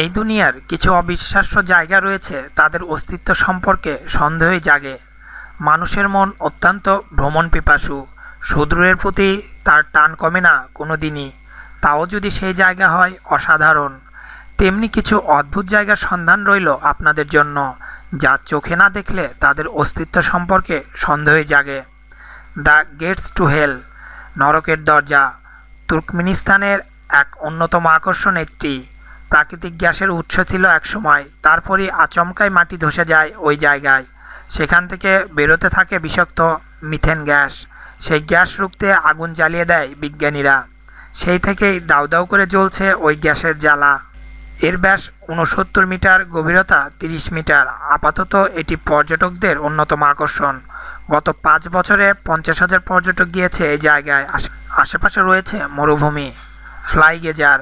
এই দুনিয়ার কিছু অবিশ্বাস্য জায়গা রয়েছে তাদের অস্তিত্ব সম্পর্কে সন্দেহই জাগে মানুষের মন অত্যন্ত ভ্রমণ পিপাসু শত্রুয়ের প্রতি তার টান কমে না কোনো দিনই তাও যদি সেই জায়গা হয় অসাধারণ তেমনি কিছু অদ্ভুত জায়গার সন্ধান রইল আপনাদের জন্য যা চোখে না দেখলে তাদের অস্তিত্ব সম্পর্কে সন্দেহই জাগে দ্য গেটস টু হেল নরকের দরজা তুর্কমিনিস্তানের এক অন্যতম আকর্ষণ একটি প্রাকৃতিক গ্যাসের উৎস ছিল একসময় তারপরই আচমকাই মাটি ধসে যায় ওই জায়গায় সেখান থেকে বেরোতে থাকে বিষাক্ত মিথেন গ্যাস সেই গ্যাস রুখতে আগুন জ্বালিয়ে দেয় বিজ্ঞানীরা সেই থেকেই দাউ দাউ করে জ্বলছে ওই গ্যাসের জ্বালা এর ব্যাস উনসত্তর মিটার গভীরতা ৩০ মিটার আপাতত এটি পর্যটকদের অন্যতম আকর্ষণ গত পাঁচ বছরে পঞ্চাশ হাজার পর্যটক গিয়েছে এই জায়গায় আশেপাশে রয়েছে মরুভূমি ফ্লাই গেজার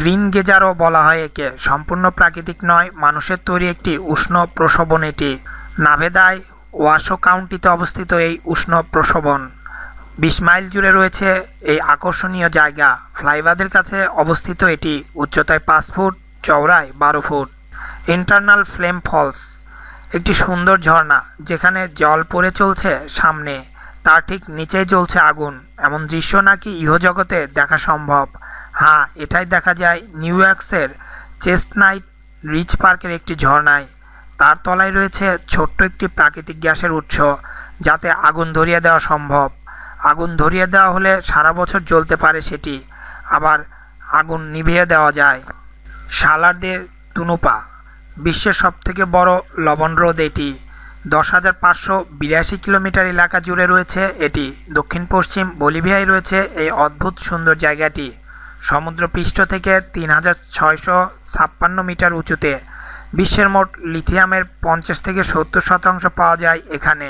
গ্রিন গেজারও বলা হয় একে সম্পূর্ণ প্রাকৃতিক নয় মানুষের তৈরি একটি উষ্ণ প্রসবন এটি নাভেদায় ওয়াশো কাউন্টিতে অবস্থিত এই উষ্ণ প্রসবন বিশ মাইল জুড়ে রয়েছে এই আকর্ষণীয় জায়গা ফ্লাইওভারের কাছে অবস্থিত এটি উচ্চতায় পাঁচ ফুট চওড়ায় বারো ফুট ইন্টারনাল ফ্লেম ফলস একটি সুন্দর ঝর্ণা যেখানে জল পড়ে চলছে সামনে তার ঠিক নিচেই চলছে আগুন এমন দৃশ্য নাকি ইহজগতে দেখা সম্ভব হ্যাঁ এটাই দেখা যায় নিউ ইয়র্কসের চেস্টনাইট রিচ পার্কের একটি ঝর্ণায় তার তলায় রয়েছে ছোট্ট একটি প্রাকৃতিক গ্যাসের উৎস যাতে আগুন ধরিয়ে দেওয়া সম্ভব আগুন ধরিয়ে দেওয়া হলে সারা বছর জ্বলতে পারে সেটি আবার আগুন নিভিয়ে দেওয়া যায় সালার দে তুনুপা বিশ্বের সবথেকে বড় লবণ হ্রদ এটি দশ হাজার পাঁচশো বিরাশি কিলোমিটার এলাকা জুড়ে রয়েছে এটি দক্ষিণ পশ্চিম বলিভিয়ায় রয়েছে এই অদ্ভুত সুন্দর জায়গাটি সমুদ্রপৃষ্ঠ থেকে তিন হাজার ছয়শো ছাপ্পান্ন মিটার উঁচুতে বিশ্বের মোট লিথিয়ামের পঞ্চাশ থেকে সত্তর শতাংশ পাওয়া যায় এখানে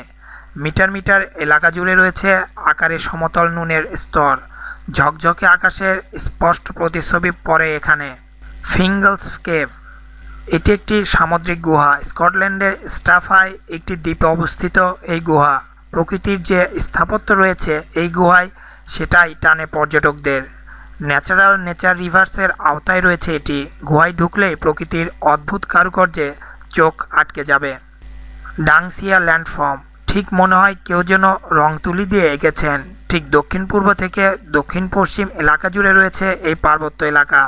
মিটার মিটার এলাকা জুড়ে রয়েছে আকারে সমতল নুনের স্তর ঝকঝকে আকাশের স্পষ্ট প্রতিচ্ছবি পড়ে এখানে ফিঙ্গলস কেভ এটি একটি সামুদ্রিক গুহা স্কটল্যান্ডের স্টাফায় একটি দ্বীপে অবস্থিত এই গুহা প্রকৃতির যে স্থাপত্য রয়েছে এই গুহায় সেটাই টানে পর্যটকদের ন্যাচারাল নেচার রিভার্সের আওতায় রয়েছে এটি গুহায় ঢুকলে প্রকৃতির অদ্ভুত কারুকার্যে চোখ আটকে যাবে ডাংসিয়া ল্যান্ডফর্ম ঠিক মনে হয় কেউ যেন রং তুলি দিয়ে এঁকেছেন ঠিক দক্ষিণ পূর্ব থেকে দক্ষিণ পশ্চিম এলাকা জুড়ে রয়েছে এই পার্বত্য এলাকা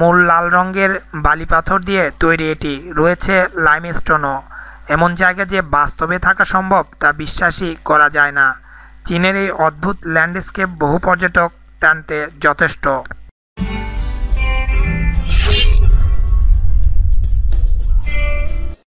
মূল লাল রঙের বালি পাথর দিয়ে তৈরি এটি রয়েছে লাইমস্টোনও এমন জায়গা যে বাস্তবে থাকা সম্ভব তা বিশ্বাসই করা যায় না চীনের এই অদ্ভুত ল্যান্ডস্কেপ বহু পর্যটক টানতে যথেষ্ট